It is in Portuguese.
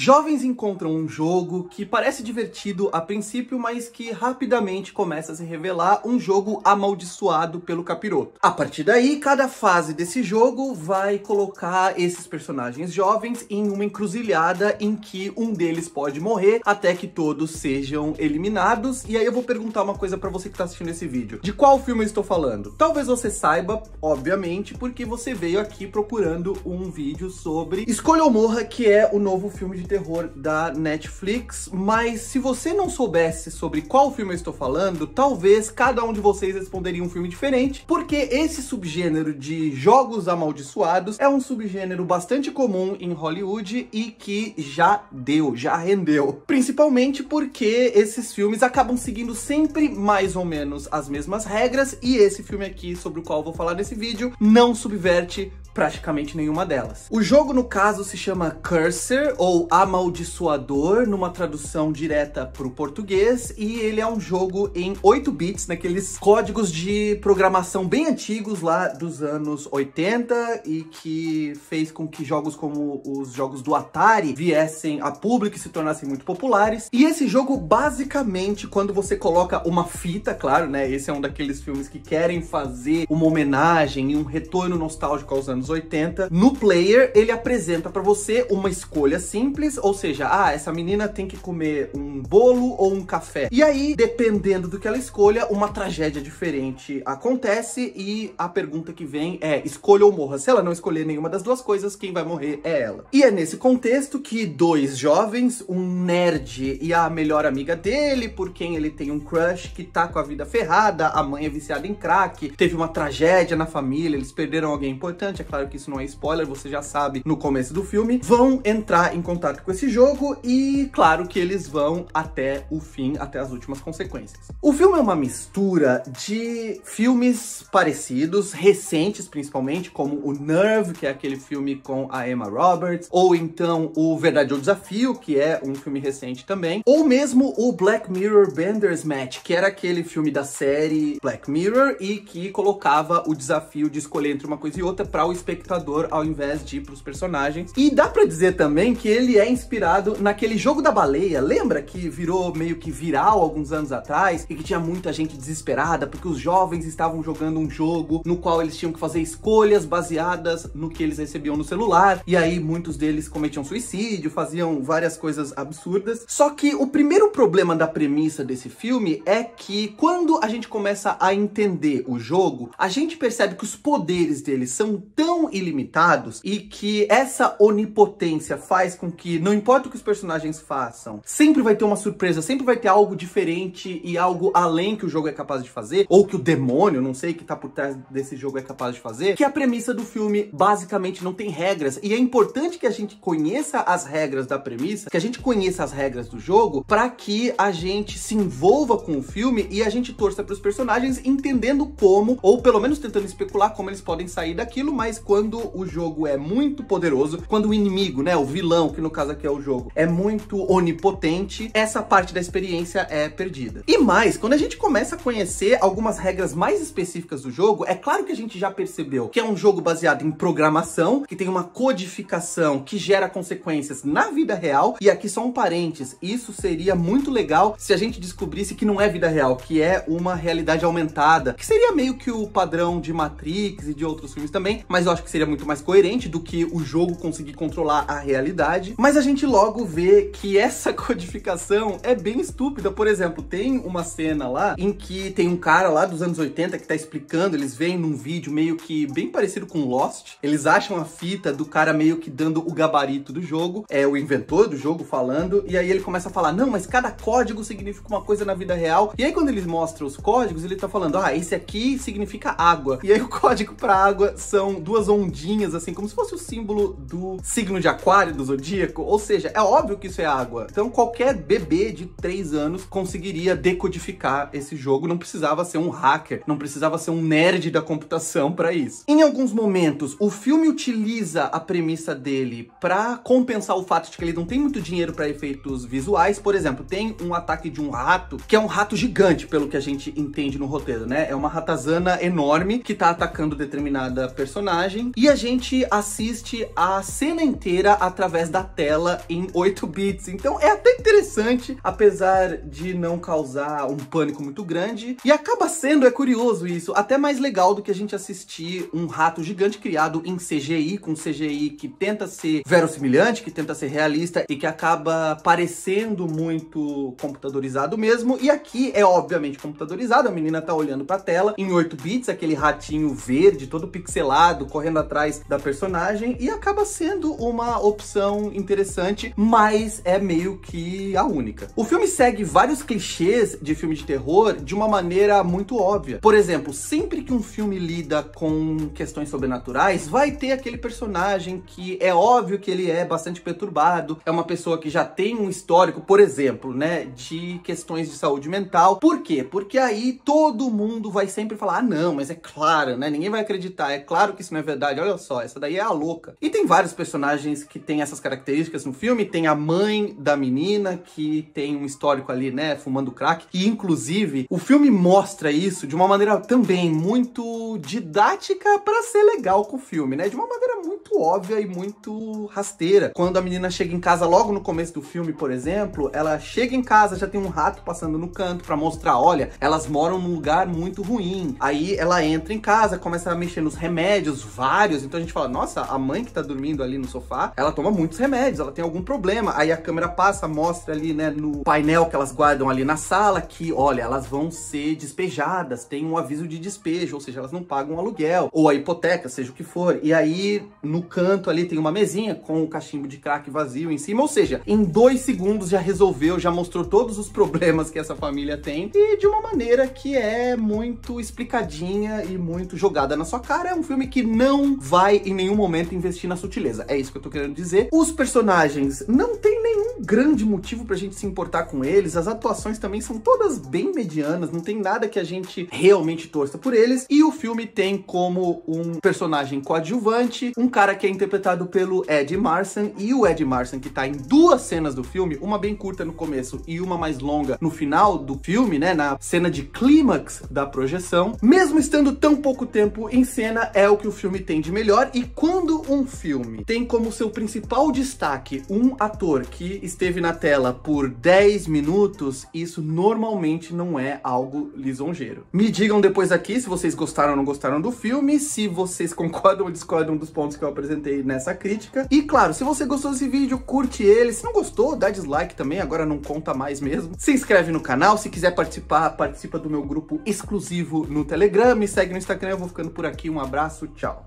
Jovens encontram um jogo que parece divertido a princípio, mas que rapidamente começa a se revelar um jogo amaldiçoado pelo capiroto. A partir daí, cada fase desse jogo vai colocar esses personagens jovens em uma encruzilhada em que um deles pode morrer até que todos sejam eliminados. E aí eu vou perguntar uma coisa para você que tá assistindo esse vídeo. De qual filme eu estou falando? Talvez você saiba, obviamente, porque você veio aqui procurando um vídeo sobre Escolha ou Morra, que é o novo filme de terror da Netflix, mas se você não soubesse sobre qual filme eu estou falando, talvez cada um de vocês responderia um filme diferente, porque esse subgênero de jogos amaldiçoados é um subgênero bastante comum em Hollywood e que já deu, já rendeu. Principalmente porque esses filmes acabam seguindo sempre mais ou menos as mesmas regras e esse filme aqui sobre o qual vou falar nesse vídeo não subverte praticamente nenhuma delas. O jogo, no caso, se chama Cursor, ou Amaldiçoador, numa tradução direta para o português, e ele é um jogo em 8 bits, naqueles códigos de programação bem antigos lá dos anos 80, e que fez com que jogos como os jogos do Atari viessem a público e se tornassem muito populares. E esse jogo, basicamente, quando você coloca uma fita, claro, né, esse é um daqueles filmes que querem fazer uma homenagem e um retorno nostálgico aos anos anos 80, no player ele apresenta para você uma escolha simples, ou seja, ah, essa menina tem que comer um bolo ou um café. E aí, dependendo do que ela escolha, uma tragédia diferente acontece e a pergunta que vem é: escolha ou morra. Se ela não escolher nenhuma das duas coisas, quem vai morrer é ela. E é nesse contexto que dois jovens, um nerd e a melhor amiga dele, por quem ele tem um crush que tá com a vida ferrada, a mãe é viciada em crack, teve uma tragédia na família, eles perderam alguém importante, é claro claro que isso não é spoiler, você já sabe no começo do filme, vão entrar em contato com esse jogo e, claro, que eles vão até o fim, até as últimas consequências. O filme é uma mistura de filmes parecidos, recentes principalmente, como o Nerve, que é aquele filme com a Emma Roberts, ou então o Verdade ou Desafio, que é um filme recente também, ou mesmo o Black Mirror Bender's Match, que era aquele filme da série Black Mirror e que colocava o desafio de escolher entre uma coisa e outra para o espectador ao invés de ir pros personagens. E dá pra dizer também que ele é inspirado naquele jogo da baleia, lembra que virou meio que viral alguns anos atrás e que tinha muita gente desesperada porque os jovens estavam jogando um jogo no qual eles tinham que fazer escolhas baseadas no que eles recebiam no celular e aí muitos deles cometiam suicídio, faziam várias coisas absurdas. Só que o primeiro problema da premissa desse filme é que quando a gente começa a entender o jogo, a gente percebe que os poderes deles são tão tão ilimitados e que essa onipotência faz com que, não importa o que os personagens façam, sempre vai ter uma surpresa, sempre vai ter algo diferente e algo além que o jogo é capaz de fazer, ou que o demônio, não sei, que tá por trás desse jogo é capaz de fazer, que a premissa do filme basicamente não tem regras. E é importante que a gente conheça as regras da premissa, que a gente conheça as regras do jogo, para que a gente se envolva com o filme e a gente torça para os personagens entendendo como, ou pelo menos tentando especular como eles podem sair daquilo, mas mas quando o jogo é muito poderoso, quando o inimigo, né, o vilão, que no caso aqui é o jogo, é muito onipotente, essa parte da experiência é perdida. E mais, quando a gente começa a conhecer algumas regras mais específicas do jogo, é claro que a gente já percebeu que é um jogo baseado em programação, que tem uma codificação que gera consequências na vida real, e aqui só um parênteses, isso seria muito legal se a gente descobrisse que não é vida real, que é uma realidade aumentada, que seria meio que o padrão de Matrix e de outros filmes também, mas eu acho que seria muito mais coerente do que o jogo conseguir controlar a realidade. Mas a gente logo vê que essa codificação é bem estúpida. Por exemplo, tem uma cena lá em que tem um cara lá dos anos 80 que tá explicando, eles veem num vídeo meio que bem parecido com Lost. Eles acham a fita do cara meio que dando o gabarito do jogo, é o inventor do jogo falando, e aí ele começa a falar: "Não, mas cada código significa uma coisa na vida real". E aí quando eles mostram os códigos, ele tá falando: "Ah, esse aqui significa água". E aí o código para água são duas duas ondinhas, assim, como se fosse o símbolo do signo de aquário do zodíaco. Ou seja, é óbvio que isso é água. Então qualquer bebê de 3 anos conseguiria decodificar esse jogo, não precisava ser um hacker, não precisava ser um nerd da computação para isso. Em alguns momentos, o filme utiliza a premissa dele para compensar o fato de que ele não tem muito dinheiro para efeitos visuais. Por exemplo, tem um ataque de um rato, que é um rato gigante, pelo que a gente entende no roteiro, né? É uma ratazana enorme que tá atacando determinada personagem personagem e a gente assiste a cena inteira através da tela em 8 bits. Então é até interessante, apesar de não causar um pânico muito grande. E acaba sendo, é curioso isso, até mais legal do que a gente assistir um rato gigante criado em CGI, com CGI que tenta ser verossimilhante, que tenta ser realista e que acaba parecendo muito computadorizado mesmo. E aqui é obviamente computadorizado, a menina tá olhando pra tela em 8 bits, aquele ratinho verde, todo pixelado, correndo atrás da personagem e acaba sendo uma opção interessante, mas é meio que a única. O filme segue vários clichês de filme de terror de uma maneira muito óbvia. Por exemplo, sempre que um filme lida com questões sobrenaturais, vai ter aquele personagem que é óbvio que ele é bastante perturbado, é uma pessoa que já tem um histórico, por exemplo, né, de questões de saúde mental. Por quê? Porque aí todo mundo vai sempre falar: "Ah, não, mas é claro, né? Ninguém vai acreditar. É claro que isso não é verdade, olha só, essa daí é a louca. E tem vários personagens que têm essas características no filme, tem a mãe da menina que tem um histórico ali, né, fumando crack, e inclusive o filme mostra isso de uma maneira também muito didática para ser legal com o filme, né? De uma maneira muito óbvia e muito rasteira. Quando a menina chega em casa logo no começo do filme, por exemplo, ela chega em casa, já tem um rato passando no canto para mostrar, olha, elas moram num lugar muito ruim. Aí ela entra em casa, começa a mexer nos remédios, vários. Então a gente fala, nossa, a mãe que tá dormindo ali no sofá, ela toma muitos remédios, ela tem algum problema. Aí a câmera passa, mostra ali, né, no painel que elas guardam ali na sala, que, olha, elas vão ser despejadas, tem um aviso de despejo, ou seja, elas não pagam aluguel, ou a hipoteca, seja o que for. E aí, no canto ali tem uma mesinha com o cachimbo de crack vazio em cima, ou seja, em dois segundos já resolveu, já mostrou todos os problemas que essa família tem, e de uma maneira que é muito explicadinha e muito jogada na sua cara. É um filme que não vai em nenhum momento investir na sutileza. É isso que eu tô querendo dizer. Os personagens não tem nenhum grande motivo pra gente se importar com eles. As atuações também são todas bem medianas, não tem nada que a gente realmente torça por eles. E o filme tem como um personagem coadjuvante, um cara que é interpretado pelo Ed Marsan e o Ed Marsan que tá em duas cenas do filme, uma bem curta no começo e uma mais longa no final do filme, né, na cena de clímax da projeção. Mesmo estando tão pouco tempo em cena, é o que o filme filme tem de melhor e quando um filme tem como seu principal destaque um ator que esteve na tela por 10 minutos, isso normalmente não é algo lisonjeiro. Me digam depois aqui se vocês gostaram ou não gostaram do filme, se vocês concordam ou discordam dos pontos que eu apresentei nessa crítica. E claro, se você gostou desse vídeo, curte ele. Se não gostou, dá dislike também, agora não conta mais mesmo. Se inscreve no canal, se quiser participar, participa do meu grupo exclusivo no Telegram, me segue no Instagram, eu vou ficando por aqui. Um abraço, tchau.